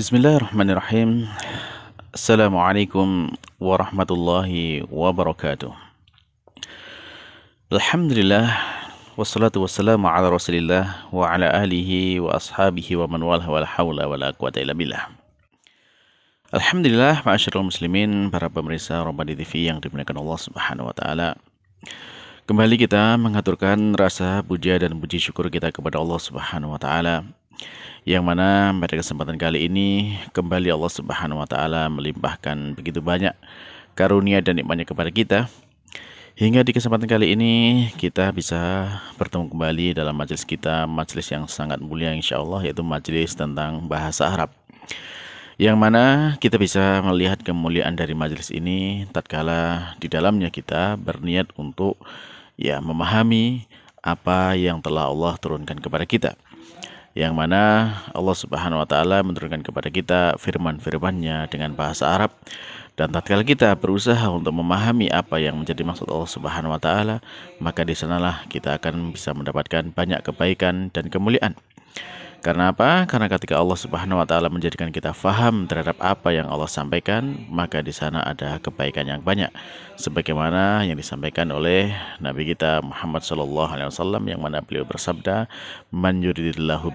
Bismillahirrahmanirrahim. Assalamualaikum warahmatullahi wabarakatuh. Alhamdulillah wassalatu wassalamu ala Rasulillah wa ala alihi wa ashabihi wa man Alhamdulillah. hawla wa la quwata illa billah. Alhamdulillah ma'asyiral muslimin, para pemeriksa Rombani TV yang dimuliakan Allah Subhanahu wa taala. Kembali kita mengaturkan rasa puja dan puji syukur kita kepada Allah Subhanahu wa taala yang mana pada kesempatan kali ini kembali Allah Subhanahu wa taala melimpahkan begitu banyak karunia dan nikmatnya kepada kita. Hingga di kesempatan kali ini kita bisa bertemu kembali dalam majelis kita, majelis yang sangat mulia insya Allah yaitu majelis tentang bahasa Arab. Yang mana kita bisa melihat kemuliaan dari majelis ini tatkala di dalamnya kita berniat untuk ya memahami apa yang telah Allah turunkan kepada kita yang mana Allah Subhanahu wa taala menurunkan kepada kita firman-firman-Nya dengan bahasa Arab dan tatkala kita berusaha untuk memahami apa yang menjadi maksud Allah Subhanahu wa taala maka di sanalah kita akan bisa mendapatkan banyak kebaikan dan kemuliaan karena apa? Karena ketika Allah Subhanahu wa taala menjadikan kita faham terhadap apa yang Allah sampaikan, maka di sana ada kebaikan yang banyak. Sebagaimana yang disampaikan oleh Nabi kita Muhammad sallallahu alaihi wasallam yang mana beliau bersabda, "Man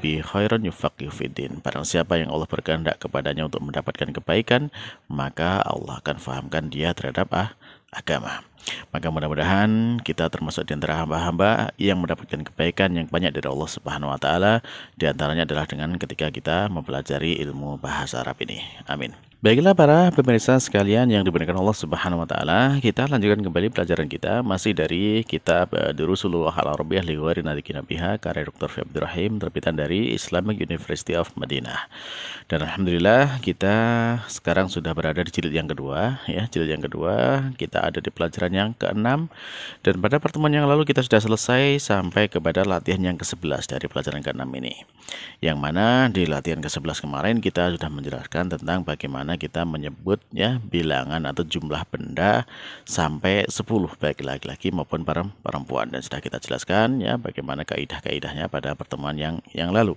bi khairan yufaqihu fiddin." Barang siapa yang Allah berkehendak kepadanya untuk mendapatkan kebaikan, maka Allah akan fahamkan dia terhadap ah, agama. Maka mudah-mudahan kita termasuk di antara hamba-hamba yang mendapatkan kebaikan yang banyak dari Allah Subhanahu wa taala, di antaranya adalah dengan ketika kita mempelajari ilmu bahasa Arab ini. Amin. Baiklah para pemirsa sekalian yang diberikan Allah Subhanahu wa taala, kita lanjutkan kembali pelajaran kita masih dari kitab eh, Durusulullah Al-Arabiyah liwari Nadiki Nabiha karya Dr. Fi Rahim terbitan dari Islamic University of Madinah. Dan alhamdulillah kita sekarang sudah berada di jilid yang kedua ya, jilid yang kedua kita ada di pelajaran yang ke-6 dan pada pertemuan yang lalu kita sudah selesai sampai kepada latihan yang ke-11 dari pelajaran ke-6 ini. Yang mana di latihan ke-11 kemarin kita sudah menjelaskan tentang bagaimana kita menyebut ya bilangan atau jumlah benda sampai 10 baik laki-laki maupun perempuan dan sudah kita jelaskan ya bagaimana kaidah-kaidahnya pada pertemuan yang yang lalu.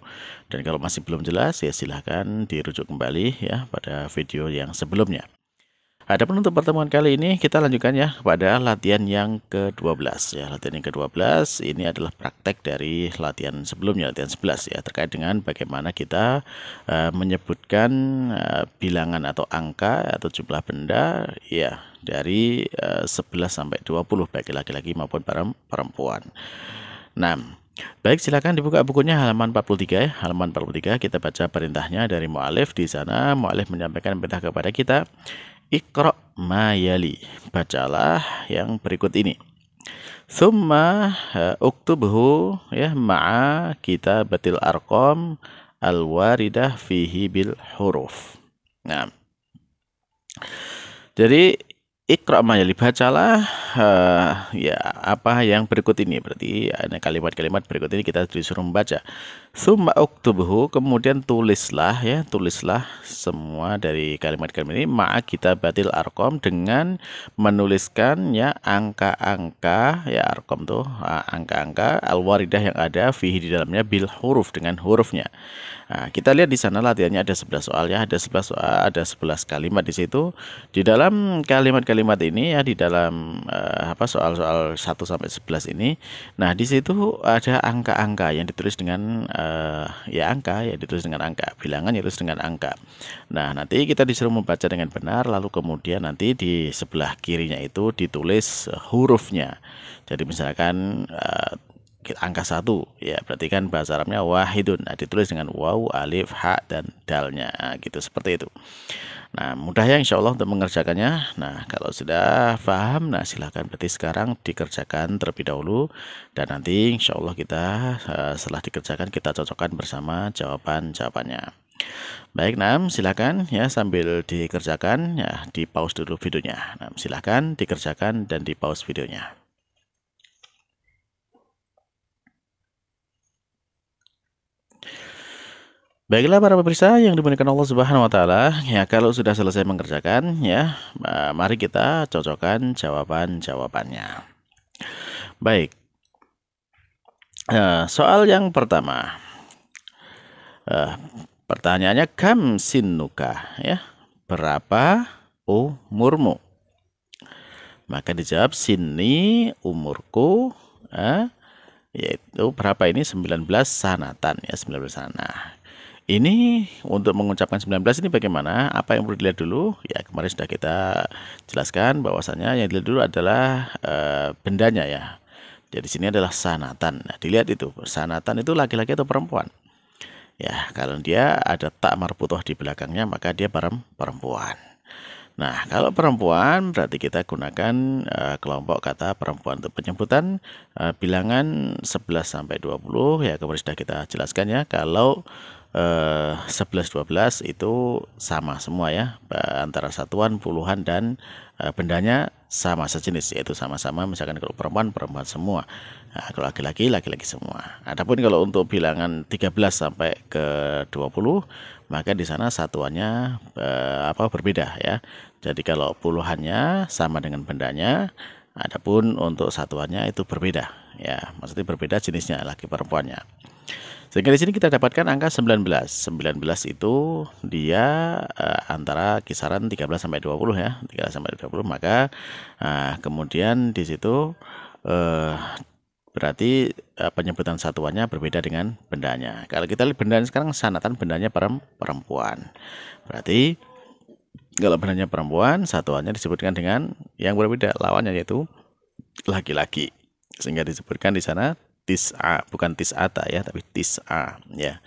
Dan kalau masih belum jelas ya silahkan dirujuk kembali ya pada video yang sebelumnya. Adapun untuk pertemuan kali ini kita lanjutkan ya kepada latihan yang ke-12 ya. Latihan yang ke-12 ini adalah praktek dari latihan sebelumnya latihan 11 ya terkait dengan bagaimana kita uh, menyebutkan uh, bilangan atau angka atau jumlah benda ya dari uh, eh, 11 sampai 20 baik laki-laki maupun perempuan. Nah Baik, silakan dibuka bukunya halaman 43 ya. Halaman 43 kita baca perintahnya dari mualif di sana. Mualif menyampaikan perintah kepada kita Ikro mayali. Bacalah yang berikut ini. Summa uktubhu ya ma'a batil arkom al-waridah fihi bil huruf. Nah. Jadi Ikra mayali bacalah uh, ya apa yang berikut ini berarti ada kalimat-kalimat berikut ini kita disuruh membaca. Summa uktubuhu kemudian tulislah ya tulislah semua dari kalimat-kalimat ini ma kita batil arkom dengan menuliskan ya angka-angka ya arkom tuh angka-angka alwaridah yang ada fihi di dalamnya bil huruf dengan hurufnya. Nah, kita lihat di sana latihannya ada 11 soal ya ada 11 soal, ada 11 kalimat di situ. Di dalam kalimat-kalimat kalimat ini ya di dalam uh, apa soal-soal 1 sampai 11 ini. Nah, di situ ada angka-angka yang ditulis dengan uh, ya angka ya ditulis dengan angka, bilangan ya ditulis dengan angka. Nah, nanti kita disuruh membaca dengan benar lalu kemudian nanti di sebelah kirinya itu ditulis hurufnya. Jadi misalkan uh, angka satu ya berarti kan bahasa Arabnya wahidun nah, ditulis dengan waw alif ha dan dalnya nah, gitu seperti itu nah mudah ya insya Allah untuk mengerjakannya nah kalau sudah paham nah silahkan berarti sekarang dikerjakan terlebih dahulu dan nanti insya Allah kita eh, setelah dikerjakan kita cocokkan bersama jawaban jawabannya Baik, Nam, silahkan ya sambil dikerjakan ya di pause dulu videonya. Nam, silakan dikerjakan dan di pause videonya. Baiklah para pemirsa yang dimuliakan Allah Subhanahu wa taala, ya kalau sudah selesai mengerjakan ya, mari kita cocokkan jawaban-jawabannya. Baik. Eh, soal yang pertama. Eh, pertanyaannya kam sinuka ya. Berapa umurmu? Maka dijawab sini umurku eh, yaitu berapa ini 19 sanatan ya 19 sanah ini untuk mengucapkan 19 ini bagaimana? Apa yang perlu dilihat dulu? Ya kemarin sudah kita jelaskan bahwasannya yang dilihat dulu adalah e, bendanya ya. Jadi sini adalah sanatan. Nah, dilihat itu sanatan itu laki-laki atau perempuan. Ya kalau dia ada tak marputoh di belakangnya maka dia perempuan. Nah, kalau perempuan berarti kita gunakan uh, kelompok kata perempuan untuk penyebutan uh, eh, bilangan 11 sampai 20 ya kemarin sudah kita jelaskan ya. Kalau 11 eh, 12 itu sama semua ya antara satuan puluhan dan eh, bendanya sama sejenis yaitu sama-sama misalkan kalau perempuan perempuan semua nah, kalau laki-laki laki-laki semua adapun kalau untuk bilangan 13 sampai ke 20 maka di sana satuannya eh, apa berbeda ya jadi kalau puluhannya sama dengan bendanya adapun untuk satuannya itu berbeda ya maksudnya berbeda jenisnya laki perempuannya sehingga di sini kita dapatkan angka 19. 19 itu dia uh, antara kisaran 13 sampai 20 ya, 13 sampai 20 maka uh, kemudian di situ uh, berarti uh, penyebutan satuannya berbeda dengan bendanya. Kalau kita lihat bendanya sekarang sanatan bendanya perempuan. Berarti kalau bendanya perempuan satuannya disebutkan dengan yang berbeda lawannya yaitu laki-laki. Sehingga disebutkan di sana tis'a bukan tis'ata ya tapi tis'a ya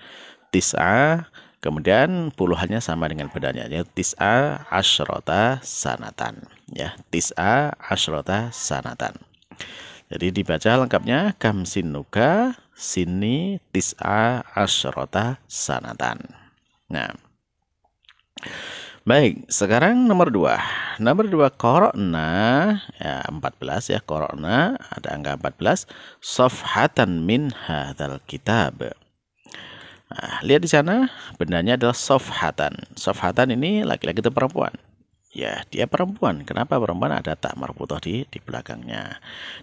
tis'a kemudian puluhannya sama dengan bedanya ya tis'a asyrota sanatan ya tis'a asyrota sanatan jadi dibaca lengkapnya kamsinuka sini tis'a asyrota sanatan nah Baik, sekarang nomor dua. Nomor dua korona, ya 14 ya korona, ada angka 14. Sofhatan min hadzal kitab. Nah, lihat di sana, bendanya adalah sofhatan. Sofhatan ini laki-laki atau perempuan ya dia perempuan. Kenapa perempuan ada tak marbutoh di di belakangnya.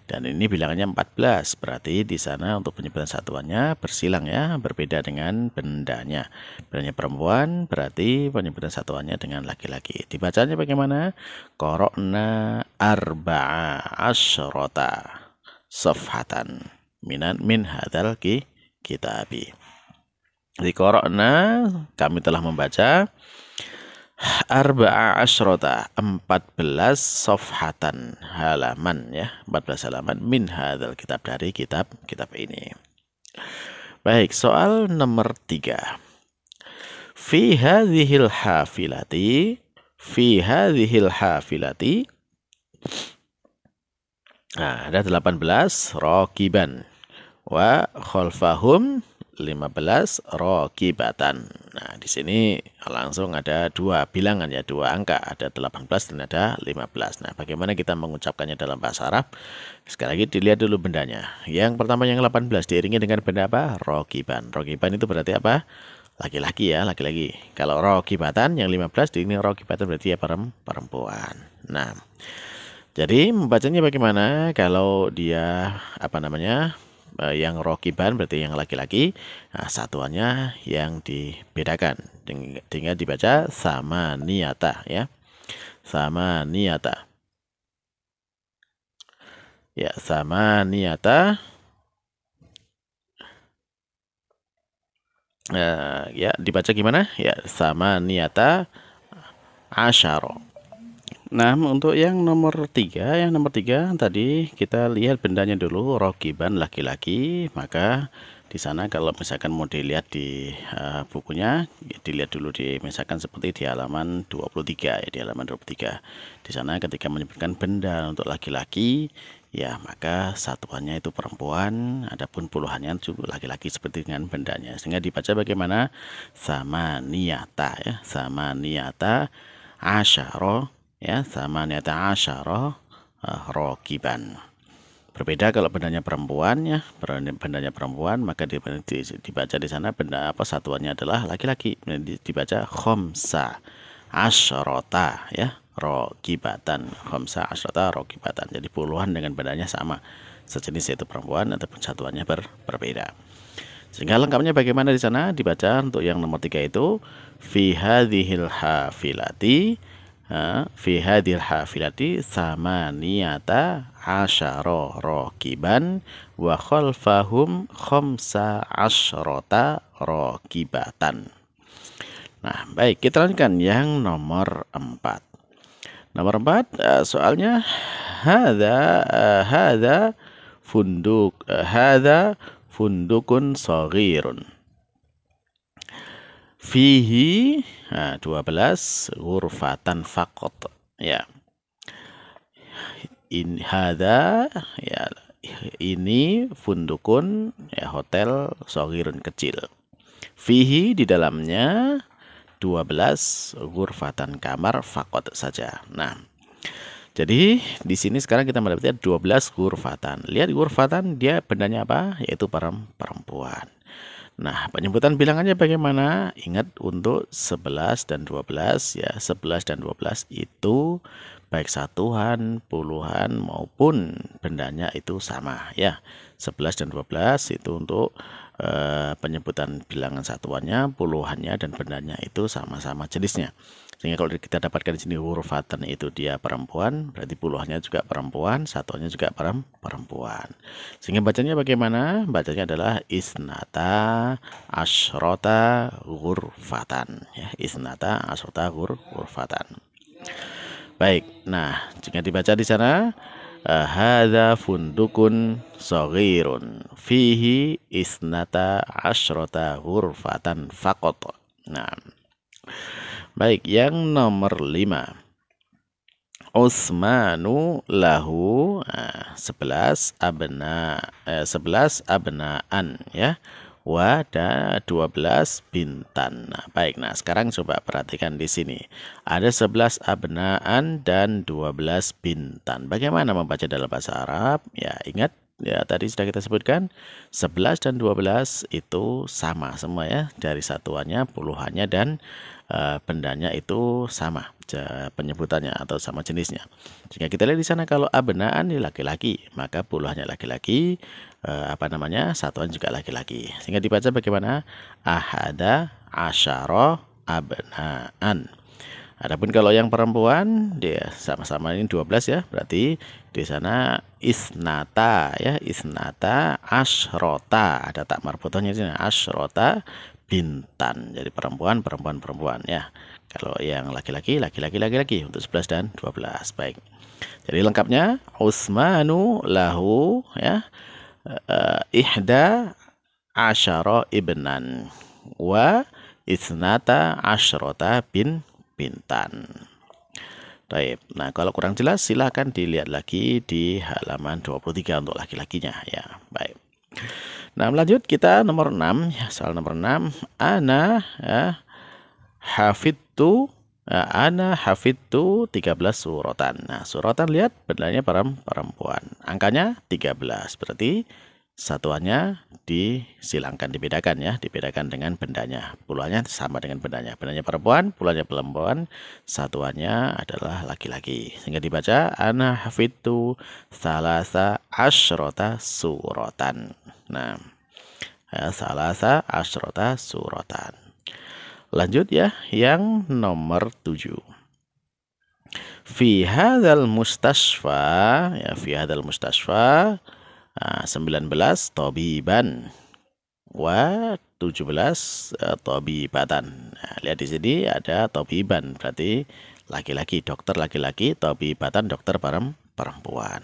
Dan ini bilangannya 14, berarti di sana untuk penyebutan satuannya bersilang ya, berbeda dengan bendanya. Bendanya perempuan berarti penyebutan satuannya dengan laki-laki. Dibacanya bagaimana? Korona arba'a asyrota safhatan minan min hadal ki kitabi. Di korona kami telah membaca Arba'a asyrota 14 sofhatan halaman ya 14 halaman min hadal kitab dari kitab kitab ini baik soal nomor 3 fi hadhil hafilati fi hadhil hafilati nah ada 18 rokiban wa khalfahum 15 rokibatan. Nah, di sini langsung ada dua bilangan ya, dua angka, ada 18 dan ada 15. Nah, bagaimana kita mengucapkannya dalam bahasa Arab? Sekali lagi dilihat dulu bendanya. Yang pertama yang 18 diiringi dengan benda apa? Rokiban. Rokiban itu berarti apa? Laki-laki ya, laki-laki. Kalau rokibatan yang 15 diiringi rokibatan berarti ya perempuan. Nah, jadi membacanya bagaimana kalau dia apa namanya? Eh, yang rokiban berarti yang laki-laki nah, satuannya yang dibedakan dengan dibaca sama niata ya sama niata ya sama niata eh, ya dibaca gimana ya sama niata asharoh Nah, untuk yang nomor tiga, yang nomor tiga tadi kita lihat bendanya dulu, ban laki-laki, maka di sana kalau misalkan mau dilihat di uh, bukunya ya dilihat dulu di misalkan seperti di halaman 23 ya di halaman 23 di sana ketika menyebutkan benda untuk laki-laki ya maka satuannya itu perempuan adapun puluhannya juga laki-laki seperti dengan bendanya sehingga dibaca bagaimana sama niata ya sama niata asyara ya niatnya asyara uh, eh, rokiban berbeda kalau bendanya perempuan ya bendanya perempuan maka dibaca di sana benda apa satuannya adalah laki-laki dibaca khomsa asyrota ya rokibatan khomsa asyrota rokibatan jadi puluhan dengan bendanya sama sejenis yaitu perempuan ataupun satuannya ber, berbeda sehingga lengkapnya bagaimana di sana dibaca untuk yang nomor tiga itu fi hadhil hafilati fi hadhil hafilati samaniyata asyara rakiban wa khalfahum khamsa asyrata rakibatan. Nah, baik kita lanjutkan yang nomor 4. Nomor 4 eh, soalnya hadza eh, hadza funduk eh, hadza fundukun saghirun fihi nah, 12 ghurfatan faqat ya in hada ya ini fundukun ya hotel sogirun kecil fihi di dalamnya 12 ghurfatan kamar fakot saja nah jadi di sini sekarang kita mendapatkan 12 ghurfatan lihat ghurfatan dia bendanya apa yaitu perempuan Nah, penyebutan bilangannya bagaimana? Ingat untuk 11 dan 12 ya. 11 dan 12 itu baik satuan, puluhan maupun bendanya itu sama ya. 11 dan 12 itu untuk eh, penyebutan bilangan satuannya, puluhannya dan bendanya itu sama-sama jenisnya sehingga kalau kita dapatkan di sini hurufatan itu dia perempuan berarti puluhannya juga perempuan satunya juga perempuan sehingga bacanya bagaimana bacanya adalah isnata asrota hurfatan ya isnata asrota hurfatan baik nah jika dibaca di sana eh, Hada fundukun sogirun fihi isnata asrota hurfatan fakoto nah Baik, yang nomor lima, Usmanu lahu ah, sebelas abna eh, sebelas eh, abnaan ya wa ada 12 bintan. Nah, baik. Nah, sekarang coba perhatikan di sini. Ada sebelas abnaan dan 12 bintan. Bagaimana membaca dalam bahasa Arab? Ya, ingat ya tadi sudah kita sebutkan 11 dan 12 itu sama semua ya dari satuannya puluhannya dan e, bendanya itu sama penyebutannya atau sama jenisnya jika kita lihat di sana kalau abenaan laki-laki maka puluhannya laki-laki e, apa namanya satuan juga laki-laki sehingga dibaca bagaimana ahada asyara abenaan Adapun kalau yang perempuan dia sama-sama ini 12 ya, berarti di sana isnata ya, isnata asrota. Ada tak marbutohnya di sini asrota bintan. Jadi perempuan, perempuan, perempuan ya. Kalau yang laki-laki, laki-laki, laki-laki untuk 11 dan 12. Baik. Jadi lengkapnya Usmanu lahu ya uh, ihda asyara ibnan wa isnata asyrota bin Bintan. baik. Nah, kalau kurang jelas silahkan dilihat lagi di halaman 23 untuk laki-lakinya ya. Baik. Nah, lanjut kita nomor 6, ya, soal nomor 6, ana ya, hafidtu ya, ana hafidtu 13 suratan. Nah, suratan lihat benarnya perempuan. Angkanya 13. Berarti satuannya disilangkan, dibedakan ya, dibedakan dengan bendanya. puluhannya sama dengan bendanya. Bendanya perempuan, puluhannya perempuan, satuannya adalah laki-laki. Sehingga dibaca ana hafitu salasa asrota suratan. Nah, ya, salasa asrota suratan. Lanjut ya, yang nomor tujuh. fi hadal mustasfa ya fi hadal mustasfa 19 ah, tobiban wa 17 eh, tobibatan. Nah, lihat di sini ada tobiban berarti laki-laki dokter laki-laki, tobibatan dokter perempuan.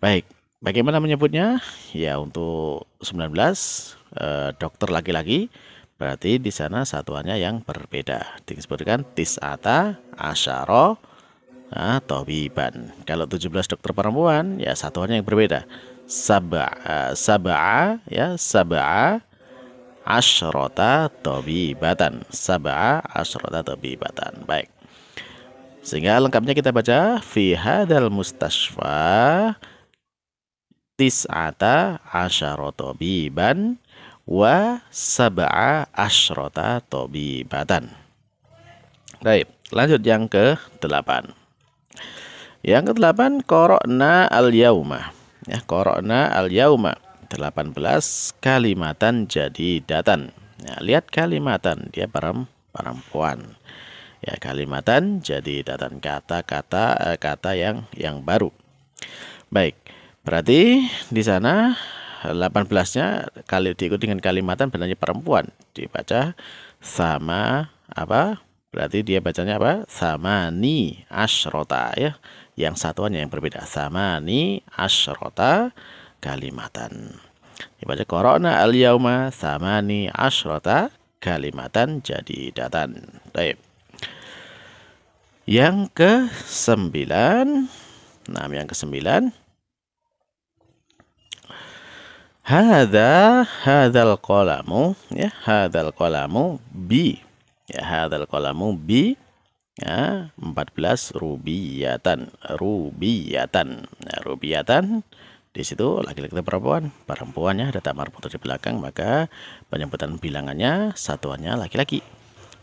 Baik, bagaimana menyebutnya? Ya untuk 19 eh, dokter laki-laki berarti di sana satuannya yang berbeda. Disebutkan tisata asyara nah, tobiban. Kalau 17 dokter perempuan ya satuannya yang berbeda sab'a sab'a ya sab'a asyrata tabibatan sab'a asyrata tabibatan baik sehingga lengkapnya kita baca fi hadal mustasfa tis'ata asyrata tabiban wa sab'a asyrata tabibatan baik lanjut yang ke-8 yang ke-8 qara'na al yauma ya korona al yauma 18 kalimatan jadi datan ya, lihat kalimatan dia perempuan ya kalimatan jadi datan kata-kata eh, kata yang yang baru baik berarti di sana 18-nya kali diikuti dengan kalimatan benarnya perempuan dibaca sama apa berarti dia bacanya apa sama samani asrota ya yang satuannya yang berbeda sama nih asrota kalimatan dibaca korona al yauma nih asrota kalimatan jadi datan Baik. yang ke sembilan nah yang ke sembilan Hada hadal kolamu ya hadal kolamu bi ya hadal kolamu bi ya 14 rubiyatan rubiyatan ya, nah, rubiyatan di situ laki-laki dan perempuan perempuannya ada tamar putus di belakang maka penyebutan bilangannya satuannya laki-laki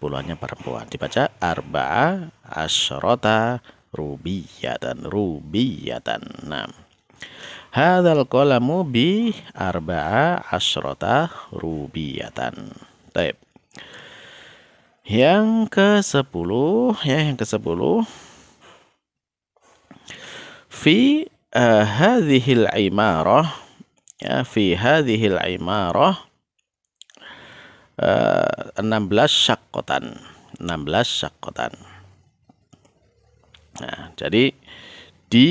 puluhannya perempuan dibaca arba' asyrota rubiyatan rubiyatan nah hadal kolamu bi arba' asyrota rubiyatan Taib. Yang ke-10 ya, yang ke-10 fi eh, hadhihi al imarah ya fi hadhihi al imarah 16 syaqqatan 16 syaqqatan nah jadi di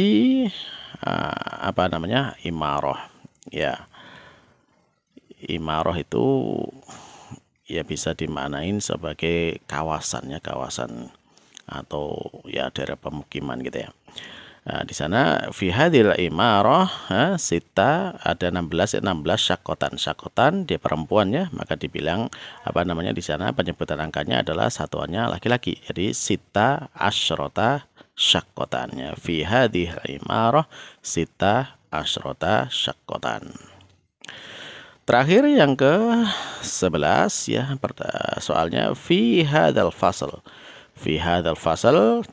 uh, apa namanya imarah ya imarah itu ya bisa dimanain sebagai kawasannya kawasan atau ya daerah pemukiman gitu ya. Nah, di sana fi hadil imarah sita ada 16 16 ya, syakotan syakotan dia perempuannya, maka dibilang apa namanya di sana penyebutan angkanya adalah satuannya laki-laki jadi sita asyrota syakotannya fi hadil imarah sita asyrota syakotan Terakhir yang ke sebelas ya soalnya fi hadal fasal. Fi hadal fasal 20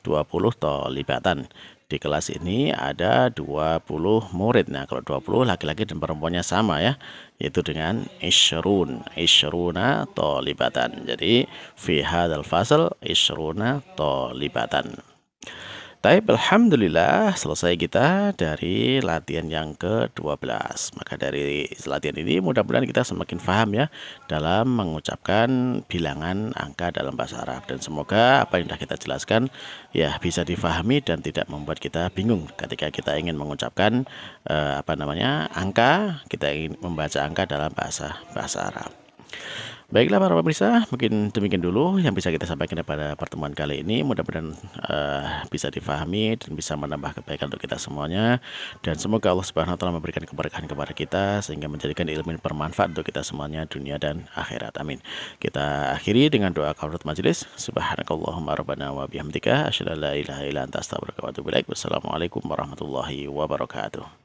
tolibatan. Di kelas ini ada 20 murid. Nah, kalau 20 laki-laki dan perempuannya sama ya, yaitu dengan isyrun, isyruna tolibatan. Jadi fi hadal fasal isyruna tolibatan. Taib, Alhamdulillah selesai kita dari latihan yang ke-12. Maka dari latihan ini mudah-mudahan kita semakin paham ya dalam mengucapkan bilangan angka dalam bahasa Arab. Dan semoga apa yang sudah kita jelaskan ya bisa difahami dan tidak membuat kita bingung ketika kita ingin mengucapkan eh, apa namanya angka, kita ingin membaca angka dalam bahasa bahasa Arab. Baiklah para pemirsa, mungkin demikian dulu yang bisa kita sampaikan pada pertemuan kali ini. Mudah-mudahan uh, bisa difahami dan bisa menambah kebaikan untuk kita semuanya. Dan semoga Allah Subhanahu memberikan keberkahan kepada kita sehingga menjadikan ilmu bermanfaat untuk kita semuanya dunia dan akhirat. Amin. Kita akhiri dengan doa kafarat majelis. Subhanakallahumma rabbana wa bihamdika asyhadu an la ilaha illa anta astaghfiruka wa atubu ilaik. Wassalamualaikum warahmatullahi wabarakatuh.